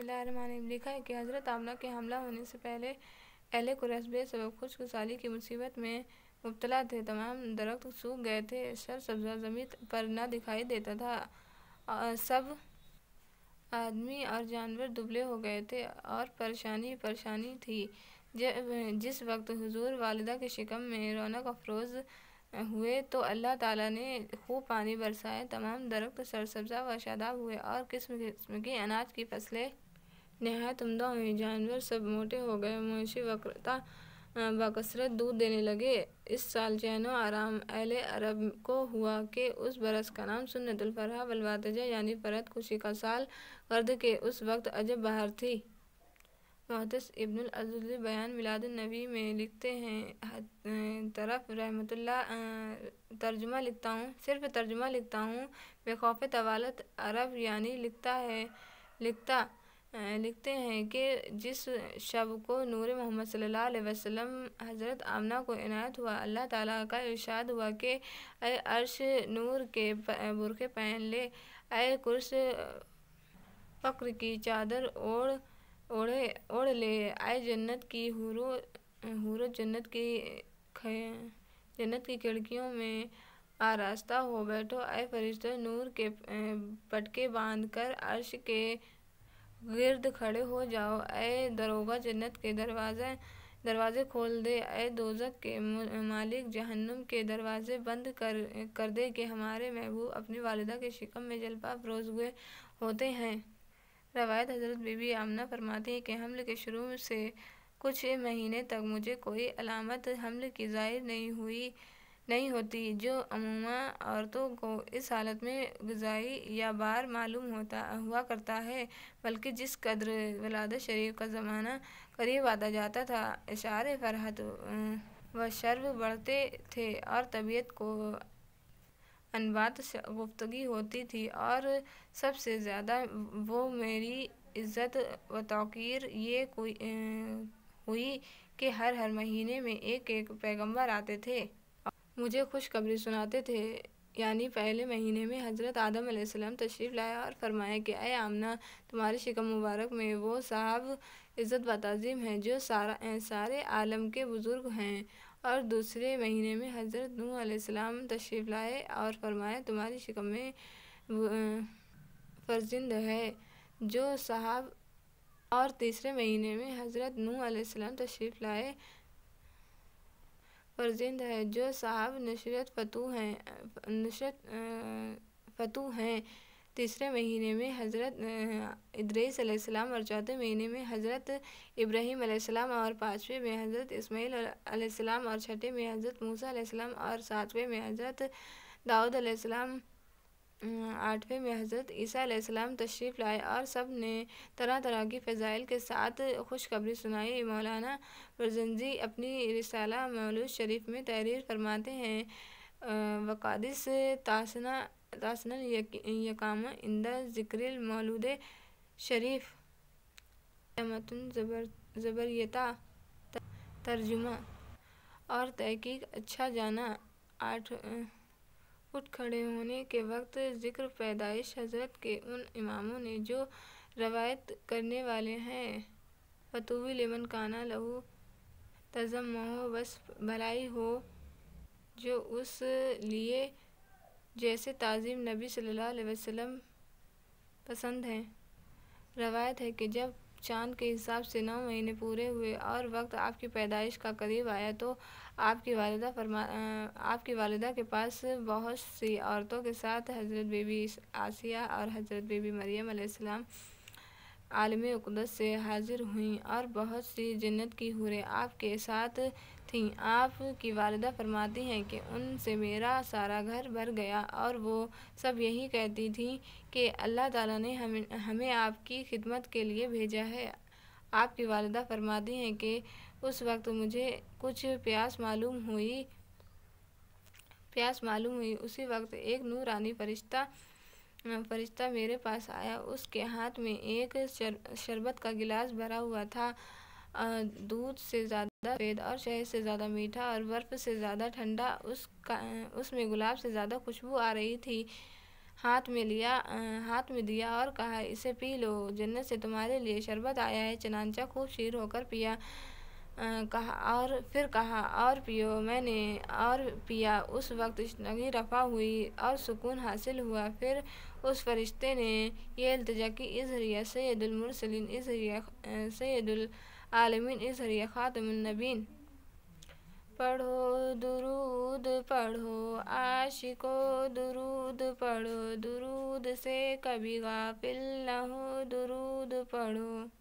लिखा है कि हज़रत आमला के हमला होने से पहले अहले कुरैश सब खुश्क साली की मुसीबत में मुबतला थे तमाम दरख्त सूख गए थे सर सब्जा ज़मीन पर ना दिखाई देता था सब आदमी और जानवर दुबले हो गए थे और परेशानी परेशानी थी जब जिस वक्त हुजूर वालदा के शिकम में रौनक अफरोज़ हुए तो अल्लाह ताला ने खूब पानी बरसाए तमाम दरख्त सरसब्जा व शादाब हुए और किस्म किस्म की अनाज की फसलें नहायत उमदा हुई जानवर सब मोटे हो गए मुंशी वक्रता बकसरत दूध देने लगे इस साल चैनो आराम अहल अरब को हुआ कि उस बरस का नाम सुन्नतुल बलवातजा यानी परत खुशी का साल गर्द के उस वक्त अजब बाहर थी मोहतस इब्न अजुल बयान मिलाद नबी में लिखते हैं तरफ रहमतुल्ला तर्जुमा लिखता हूँ सिर्फ तर्जुमा लिखता हूँ बेखौफ तवालत अरब यानी लिखता है लिखता लिखते हैं कि जिस शब को नूर मोहम्मद सल्लल्लाहु अलैहि वसल्लम हज़रत आमना को इनायत हुआ अल्लाह ताला का इरशाद हुआ कि अय अर्श नूर के बुरखे पहन ले अय कुर्स फ़क्र की चादर ओढ़ ओढ़े ओढ़ ले आए जन्नत की हुरो हुरो जन्नत की खे जन्नत की खिड़कियों में आ रास्ता हो बैठो आए फरिश्तों नूर के पटके बांध कर अर्श के गिर्द खड़े हो जाओ ऐ दरोगा जन्नत के दरवाज़े दरवाज़े खोल दे ऐ दोजक के मालिक जहन्नुम के दरवाज़े बंद कर कर दे कि हमारे महबूब अपनी वालदा के शिकम में जलपा फरोज हुए होते हैं रवायत हज़रत बीबी आमना फरमाती है कि हमले के शुरू से कुछ महीने तक मुझे कोई अलामत हमले की जाहिर नहीं हुई नहीं होती जो अमूमा औरतों को इस हालत में गजाई या बार मालूम होता हुआ करता है बल्कि जिस कदर वलाद शरीफ का ज़माना करीब आता जाता था इशारे फरहत अं, व शर्व बढ़ते थे और तबीयत को अनबात गुफ्तगी होती थी और सबसे ज़्यादा वो मेरी इज़्ज़त व तोर ये कोई अं, हुई कि हर हर महीने में एक एक पैगंबर आते थे मुझे खुशखबरी सुनाते थे यानी पहले महीने में हज़रत आदम आदम तशरीफ़ लाया और फरमाया कि अय आमना तुम्हारे शिकम मुबारक में वो साहब इज़्ज़त बताज़ीम हैं जो सारा सारे आलम के बुज़ुर्ग हैं और दूसरे महीने में हज़रत नू आम तशरीफ़ लाए और फरमाया तुम्हारी शिकम में फर्जिंद है जो साहब और तीसरे महीने में हज़रत नू आम तशरीफ़ लाए फरजिंद है जो साहब नशरत फतू हैं नुसरत फतु हैं तीसरे महीने में हज़रत इद्रीसम और चौथे महीने में हज़रत इब्राहिम अलैहिस्सलाम और पाँचवें में हज़रत इसमाइल और छठे में हज़रत मूसा और सातवें में हज़रत दाऊद आठवें में हज़रत ईसा तशरीफ़ लाए और सब ने तरह तरह की फ़जाइल के साथ खुशखबरी सुनाई मौलाना बरजंजी अपनी रिसाला मौलूद शरीफ में तहरीर फरमाते हैं वकादिस तासना तासना यक, यकाम इंदा ज़िक्रिल मौलूद शरीफ ज़बर जबरियता तर्जुमा और तहकीक अच्छा जाना आठ उठ खड़े होने के वक्त ज़िक्र पैदाइश हज़रत के उन इमामों ने जो रवायत करने वाले हैं फतूवी लेमन काना लहू तजम हो बस भलाई हो जो उस लिए जैसे ताज़ीम नबी सल्लल्लाहु अलैहि वसल्लम पसंद हैं रवायत है कि जब चांद के हिसाब से नौ महीने पूरे हुए और वक्त आपकी पैदाइश का करीब आया तो आपकी वालदा फरमा आपकी वालदा के पास बहुत सी औरतों के साथ हज़रत बीबी आसिया और हज़रत बीबी मरियम आलम अकदस से हाजिर हुई और बहुत सी जन्नत की हुरें आपके साथ थीं आप की वालदा फरमाती हैं कि उनसे मेरा सारा घर भर गया और वो सब यही कहती थीं कि अल्लाह ताला ने हमें हमें आपकी खिदमत के लिए भेजा है आपकी वालदा फरमाती हैं कि उस वक्त मुझे कुछ प्यास मालूम हुई प्यास मालूम हुई उसी वक्त एक नूरानी फरिश्ता फरिश्ता मेरे पास आया उसके हाथ में एक शर, शरबत का गिलास भरा हुआ था दूध से ज़्यादा सफ़ेद और शहद से ज़्यादा मीठा और बर्फ़ से ज़्यादा ठंडा उसका उसमें गुलाब से ज़्यादा खुशबू आ रही थी हाथ में लिया हाथ में दिया और कहा इसे पी लो जन्नत से तुम्हारे लिए शरबत आया है चनानचा खूब शीर होकर पिया कहा और फिर कहा और पियो मैंने और पिया उस वक्त नगी रफ़ा हुई और सुकून हासिल हुआ फिर उस फरिश्ते ने यह अल्तजा की इसरिया सैदुलमरसलिन इसरिया सैदुलमिन इसरिया ख़ातमनबीन पढ़ो दुरूद पढ़ो आशिको दुरूद पढ़ो दुरूद से कभी गाफिल न हो दुरूद पढ़ो